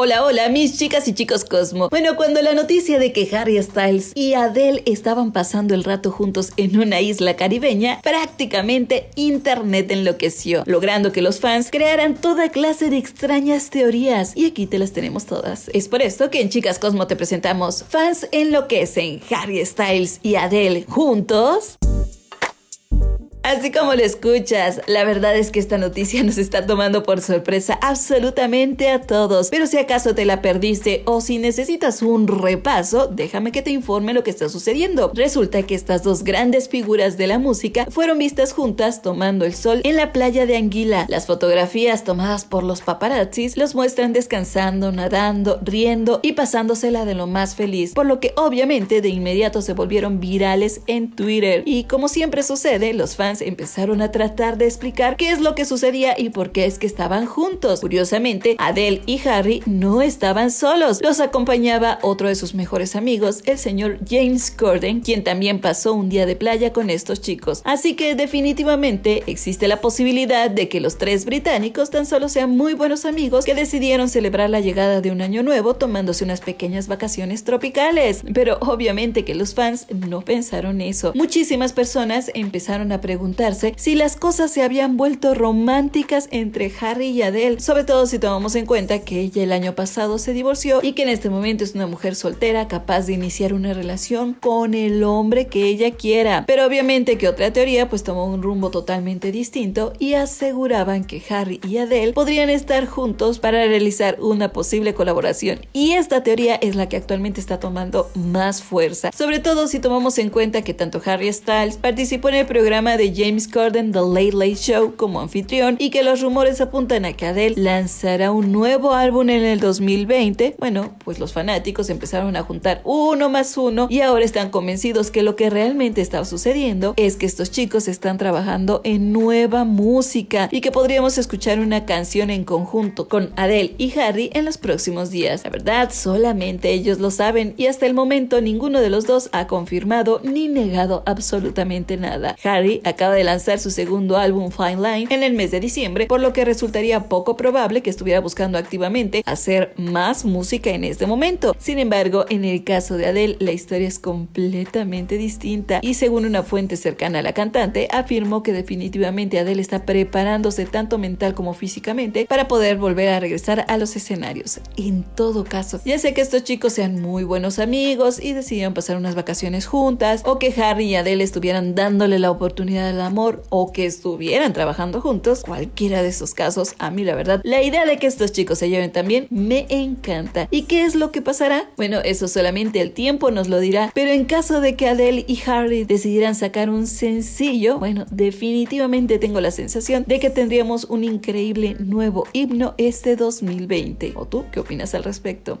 Hola, hola, mis chicas y chicos Cosmo. Bueno, cuando la noticia de que Harry Styles y Adele estaban pasando el rato juntos en una isla caribeña, prácticamente internet enloqueció, logrando que los fans crearan toda clase de extrañas teorías. Y aquí te las tenemos todas. Es por esto que en Chicas Cosmo te presentamos Fans enloquecen, Harry Styles y Adele juntos. Así como lo escuchas, la verdad es que esta noticia nos está tomando por sorpresa absolutamente a todos. Pero si acaso te la perdiste o si necesitas un repaso, déjame que te informe lo que está sucediendo. Resulta que estas dos grandes figuras de la música fueron vistas juntas tomando el sol en la playa de Anguila. Las fotografías tomadas por los paparazzis los muestran descansando, nadando, riendo y pasándosela de lo más feliz, por lo que obviamente de inmediato se volvieron virales en Twitter. Y como siempre sucede, los fans empezaron a tratar de explicar qué es lo que sucedía y por qué es que estaban juntos. Curiosamente, Adele y Harry no estaban solos. Los acompañaba otro de sus mejores amigos, el señor James Corden, quien también pasó un día de playa con estos chicos. Así que definitivamente existe la posibilidad de que los tres británicos tan solo sean muy buenos amigos que decidieron celebrar la llegada de un año nuevo tomándose unas pequeñas vacaciones tropicales. Pero obviamente que los fans no pensaron eso. Muchísimas personas empezaron a preguntar preguntarse si las cosas se habían vuelto románticas entre Harry y Adele, sobre todo si tomamos en cuenta que ella el año pasado se divorció y que en este momento es una mujer soltera capaz de iniciar una relación con el hombre que ella quiera. Pero obviamente que otra teoría pues tomó un rumbo totalmente distinto y aseguraban que Harry y Adele podrían estar juntos para realizar una posible colaboración. Y esta teoría es la que actualmente está tomando más fuerza, sobre todo si tomamos en cuenta que tanto Harry Styles participó en el programa de James Corden The Late Late Show como anfitrión y que los rumores apuntan a que Adele lanzará un nuevo álbum en el 2020, bueno, pues los fanáticos empezaron a juntar uno más uno y ahora están convencidos que lo que realmente está sucediendo es que estos chicos están trabajando en nueva música y que podríamos escuchar una canción en conjunto con Adele y Harry en los próximos días. La verdad, solamente ellos lo saben y hasta el momento ninguno de los dos ha confirmado ni negado absolutamente nada. Harry ha acaba de lanzar su segundo álbum Fine Line en el mes de diciembre, por lo que resultaría poco probable que estuviera buscando activamente hacer más música en este momento. Sin embargo, en el caso de Adele, la historia es completamente distinta y según una fuente cercana a la cantante, afirmó que definitivamente Adele está preparándose tanto mental como físicamente para poder volver a regresar a los escenarios. En todo caso, ya sé que estos chicos sean muy buenos amigos y decidieron pasar unas vacaciones juntas o que Harry y Adele estuvieran dándole la oportunidad el amor o que estuvieran trabajando juntos, cualquiera de esos casos, a mí la verdad, la idea de que estos chicos se lleven también me encanta. ¿Y qué es lo que pasará? Bueno, eso solamente el tiempo nos lo dirá, pero en caso de que Adele y Harry decidieran sacar un sencillo, bueno, definitivamente tengo la sensación de que tendríamos un increíble nuevo himno este 2020. ¿O tú qué opinas al respecto?